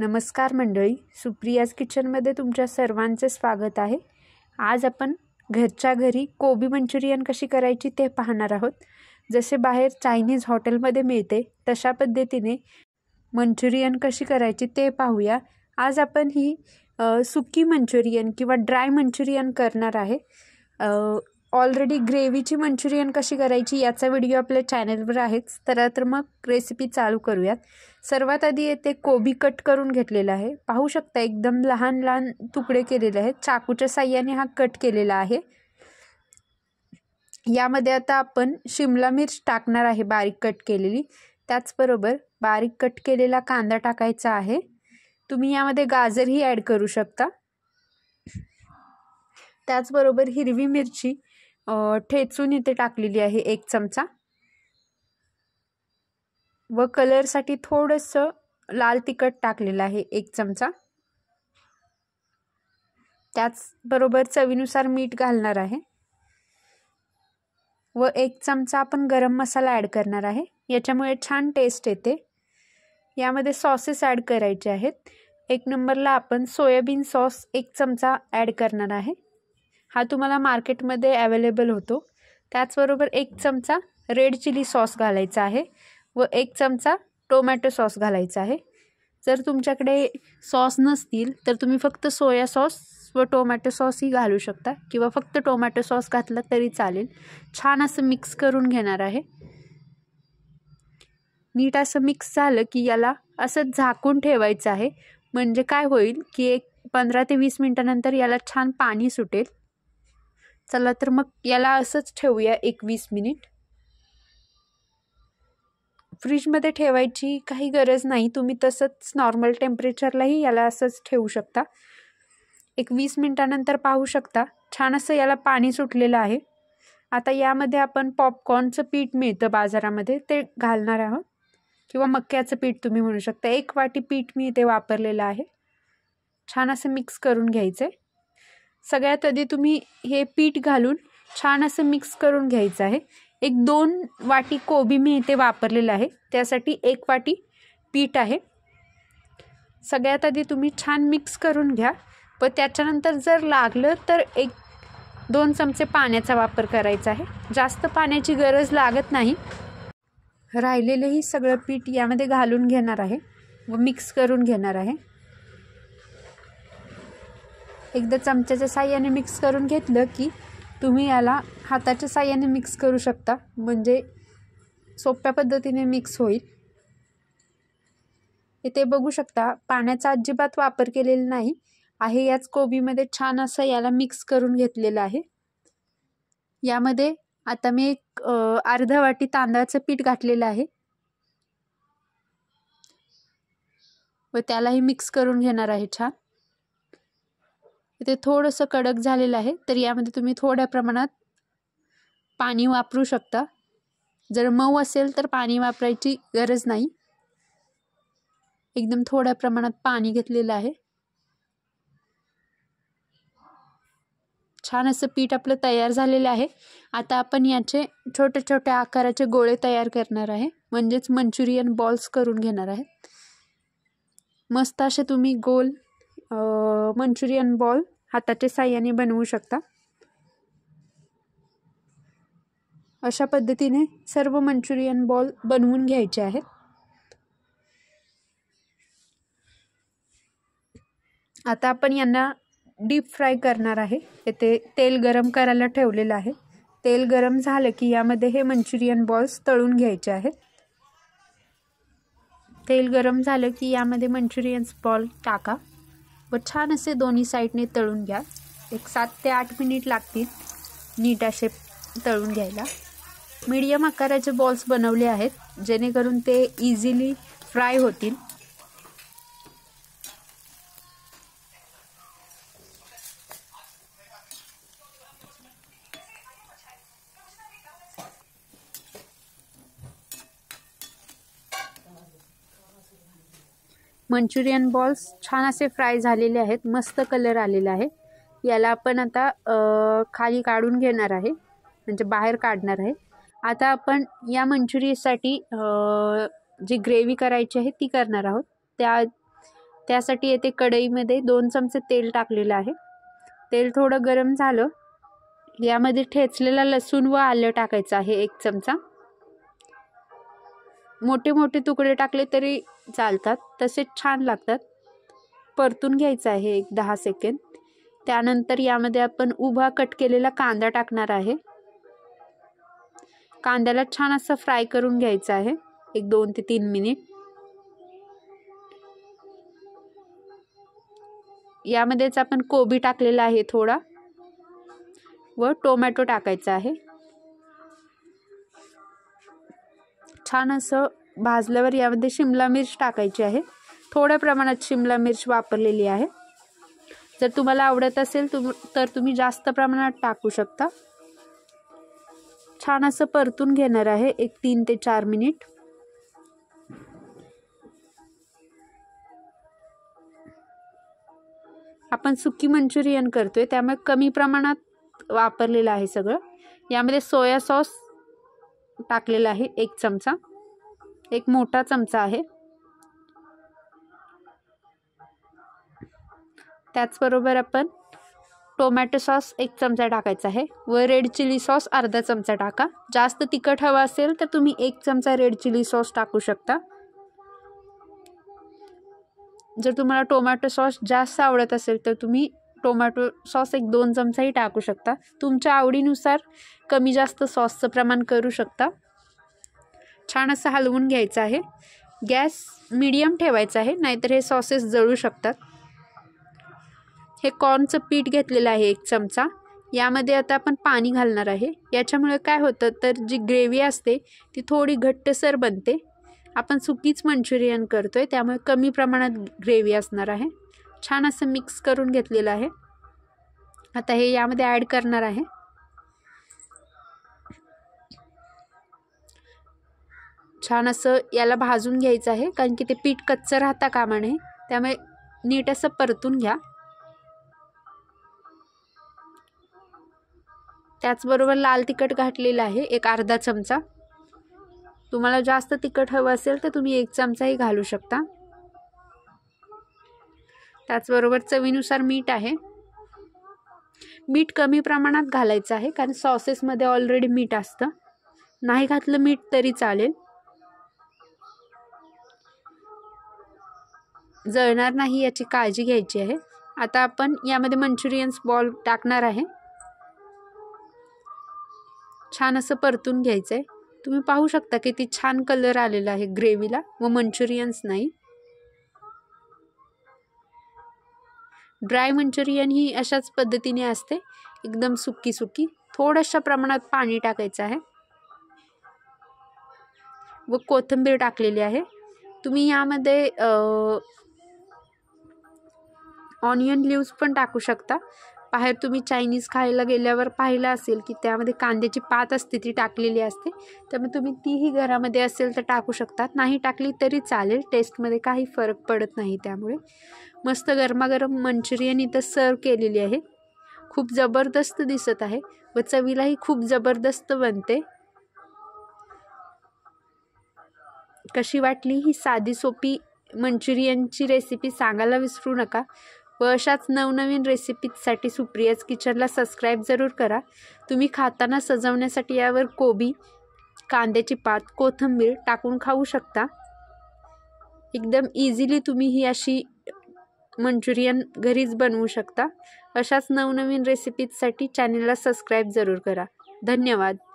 नमस्कार मंडळी सुप्रियाज किचनमध्ये तुमच्या सर्वांचे स्वागत आहे आज आपण घरच्या घरी कोबी मंचुरियन कशी करायची ते पाहणार आहोत जसे बाहेर चायनीज हॉटेलमध्ये मिळते तशा पद्धतीने मंचुरियन कशी करायची ते पाहूया आज आपण ही सुकी मंचुरियन किंवा ड्राय मंचुरियन करणार आहे ऑलरेडी ग्रेव्हीची मंचुरियन कशी करायची याचा व्हिडिओ आपल्या चॅनलवर आहेच तर तर मग रेसिपी चालू करूयात सर्वात आधी येते कोबी कट करून घेतलेला आहे पाहू शकता एकदम लहान लहान तुकडे केलेले आहेत चाकूच्या साह्याने हा कट केलेला आहे यामध्ये आता आपण शिमला मिर्च टाकणार आहे बारीक कट केलेली त्याचबरोबर बारीक कट केलेला कांदा टाकायचा आहे तुम्ही यामध्ये गाजरही ॲड करू शकता त्याचबरोबर हिरवी मिरची ठेचून इथे टाकलेली आहे एक चमचा व कलरसाठी थोडंसं लाल तिखट टाकलेलं आहे एक चमचा त्याचबरोबर चवीनुसार मीठ घालणार आहे व एक चमचा आपण गरम मसाला ॲड करणार आहे याच्यामुळे छान टेस्ट येते यामध्ये सॉसेस ॲड करायचे आहेत एक नंबरला आपण सोयाबीन सॉस एक चमचा ॲड करणार आहे हा तुम्हाला मार्केटमध्ये अवेलेबल होतो त्याचबरोबर एक चमचा रेड चिली सॉस घालायचा आहे व एक चमचा टोमॅटो सॉस घालायचा आहे जर तुमच्याकडे सॉस नसतील तर तुम्ही फक्त सोया सॉस व टोमॅटो सॉसही घालू शकता किंवा फक्त टोमॅटो सॉस घातला तरी चालेल छान असं मिक्स करून घेणार आहे नीट असं मिक्स झालं की याला असं झाकून ठेवायचं आहे म्हणजे काय होईल की एक पंधरा ते वीस मिनटानंतर याला छान पाणी सुटेल चला तर मग याला असंच ठेवूया एक वीस मिनिट फ्रीजमध्ये ठेवायची काही गरज नाही तुम्ही तसंच नॉर्मल टेम्परेचरलाही याला असंच ठेवू शकता एक वीस मिनटानंतर पाहू शकता छान असं याला पाणी सुटलेलं आहे आता यामध्ये आपण पॉपकॉर्नचं पीठ मिळतं बाजारामध्ये ते घालणार आहोत किंवा मक्याचं पीठ तुम्ही म्हणू शकता एक वाटी पीठ मी इथे वापरलेलं आहे छान असं मिक्स करून घ्यायचं आहे सगळ्यात आधी तुम्ही हे पीठ घालून छान असं मिक्स करून घ्यायचं आहे एक दोन वाटी कोबी मी इथे वापरलेलं आहे त्यासाठी एक वाटी पीठ आहे सगळ्यात आधी तुम्ही छान मिक्स करून घ्या व त्याच्यानंतर जर लागलं तर एक दोन चमचे पाण्याचा वापर करायचा आहे जास्त पाण्याची गरज लागत नाही राहिलेलंही सगळं पीठ यामध्ये घालून घेणार आहे व मिक्स करून घेणार आहे एकदा चमच्याच्या साह्याने मिक्स करून घेतलं की तुम्ही याला हाताच्या साह्याने मिक्स करू शकता म्हणजे सोप्या पद्धतीने मिक्स होईल इथे बघू शकता पाण्याचा अजिबात वापर केलेला नाही आहे याच कोबीमध्ये छान असं याला मिक्स करून घेतलेलं आहे यामध्ये आता मी एक अर्धा वाटी तांदळाचं पीठ घातलेलं आहे व त्यालाही मिक्स करून घेणार आहे छान इथे थोडंसं कडक झालेलं आहे तर यामध्ये तुम्ही थोड्या प्रमाणात पाणी वापरू शकता जर मऊ असेल तर पाणी वापरायची गरज नाही एकदम थोड्या प्रमाणात पाणी घेतलेलं आहे छान असं पीठ आपलं तयार झालेलं आहे आता आपण याचे छोट्या छोट्या आकाराचे गोळे तयार करणार आहे म्हणजेच मंचुरियन बॉल्स करून घेणार आहे मस्त असे तुम्ही गोल मंचुरियन बॉल हाताच्या साह्याने बनवू शकता अशा पद्धतीने सर्व मंचुरियन बॉल बनवून घ्यायचे आहेत आता आपण यांना डीप फ्राय करणार आहे येथे तेल गरम करायला ठेवलेलं आहे तेल गरम झालं की यामध्ये हे मंचुरियन बॉल्स तळून घ्यायचे आहेत तेल गरम झालं की यामध्ये मंचुरियन्स बॉल टाका व छान असे दोन्ही साईडने तळून घ्या एक सात ते आठ मिनिट लागतील नीट असे तळून घ्यायला मीडियम आकाराचे बॉल्स बनवले आहेत जेणेकरून ते इझिली फ्राय होतील मंचुरियन बॉल्स छान असे फ्राय झालेले आहेत मस्त कलर आलेला आहे याला आपण आता खाली काढून घेणार आहे म्हणजे बाहेर काढणार आहे आता आपण या मंचुरियसाठी जी ग्रेव्ही करायची आहे ती करणार आहोत त्या त्यासाठी येथे कढईमध्ये दोन चमचे तेल टाकलेलं आहे तेल थोडं गरम झालं यामध्ये ठेचलेला लसूण व आलं टाकायचं आहे एक चमचा मोठे मोठे तुकडे टाकले तरी चालतात तसेच छान लागतात परतून घ्यायचं आहे एक दहा सेकंद त्यानंतर यामध्ये आपण उभा कट केलेला कांदा टाकणार आहे कांद्याला छान असं फ्राय करून घ्यायचं आहे एक दोन ते तीन मिनिट यामध्येच आपण कोबी टाकलेला आहे थोडा व टोमॅटो टाकायचा आहे छान असं भाजल्यावर यामध्ये शिमला मिर्च टाकायची आहे थोड्या प्रमाणात शिमला मिर्च वापरलेली आहे जर तुम्हाला आवडत असेल तुम तर तुम्ही जास्त प्रमाणात टाकू शकता छान असं परतून घेणार आहे एक तीन ते चार मिनिट आपण सुकी मंचुरियन करतोय त्यामुळे कमी प्रमाणात वापरलेलं आहे सगळं यामध्ये सोया सॉस टाकलेला आहे एक चमचा एक मोठा चमचा आहे त्याचबरोबर आपण टोमॅटो सॉस एक चमचा टाकायचा आहे व रेड चिली सॉस अर्धा चमचा टाका जास्त तिखट हवा असेल तर तुम्ही एक चमचा रेड चिली सॉस टाकू शकता जर तुम्हाला टोमॅटो सॉस जास्त आवडत असेल तर तुम्ही टोमॅटो सॉस एक दोन चमचाही टाकू शकता तुमच्या आवडीनुसार कमी जास्त सॉसचं प्रमाण करू शकता छान असं हलवून घ्यायचं आहे गॅस मीडियम ठेवायचा आहे नाहीतर हे सॉसेस जळू शकतात हे कॉर्नचं पीठ घेतलेलं आहे एक चमचा यामध्ये आता आपण पाणी घालणार आहे याच्यामुळे काय होतं तर जी ग्रेव्ही असते ती थोडी घट्टसर बनते आपण सुकीच मंचुरियन करतो आहे त्यामुळे कमी प्रमाणात ग्रेव्ही असणार आहे छान असं मिक्स करून घेतलेलं आहे आता हे यामध्ये ॲड करणार आहे छान असं याला भाजून घ्यायचं आहे कारण की ते पीठ कच्चं राहता कामा नये त्यामुळे नीट असं परतून घ्या त्याचबरोबर लाल तिखट घातलेलं आहे एक अर्धा चमचा तुम्हाला जास्त तिखट हवं असेल तर तुम्ही एक चमचाही घालू शकता त्याचबरोबर चवीनुसार मीठ आहे मीठ कमी प्रमाणात घालायचं आहे कारण सॉसेसमध्ये ऑलरेडी मीठ असतं नाही घातलं मीठ तरी चालेल जळणार नाही याची काळजी घ्यायची आहे आता आपण यामध्ये मंचुरियन्स बॉल टाकणार आहे छान असं परतून घ्यायचं आहे तुम्ही पाहू शकता की ती छान कलर आलेला आहे ग्रेव्हीला व मंचुरियन्स नाही ड्राय मंचुरियन ही अशाच पद्धतीने असते एकदम सुकी सुकी थोड्याशा प्रमाणात पाणी टाकायचं आहे व कोथिंबीर टाकलेली आहे तुम्ही यामध्ये ऑनियन लिव्ज पण टाकू शकता बाहेर तुम्ही चायनीज खायला गेल्यावर पाहिलं असेल की त्यामध्ये कांद्याची पात असते ती टाकलेली असते त्यामुळे तुम्ही तीही घरामध्ये असेल तर टाकू शकतात नाही टाकली तरी चालेल टेस्टमध्ये काही फरक पडत नाही त्यामुळे मस्त गरमागरम मंचुरियन इथं सर्व केलेली आहे खूप जबरदस्त दिसत आहे व चवीलाही खूप जबरदस्त बनते कशी वाटली ही साधी सोपी मंचुरियनची रेसिपी सांगायला विसरू नका व अशाच नवनवीन रेसिपीजसाठी सुप्रियाज किचनला सबस्क्राईब जरूर करा तुम्ही खाताना सजवण्यासाठी यावर कोबी कांद्याची पात कोथिंबीर टाकून खाऊ शकता एकदम इझिली तुम्ही ही अशी मंचुरियन घरीच बनवू शकता अशाच नवनवीन रेसिपीजसाठी चॅनेलला सबस्क्राईब जरूर करा धन्यवाद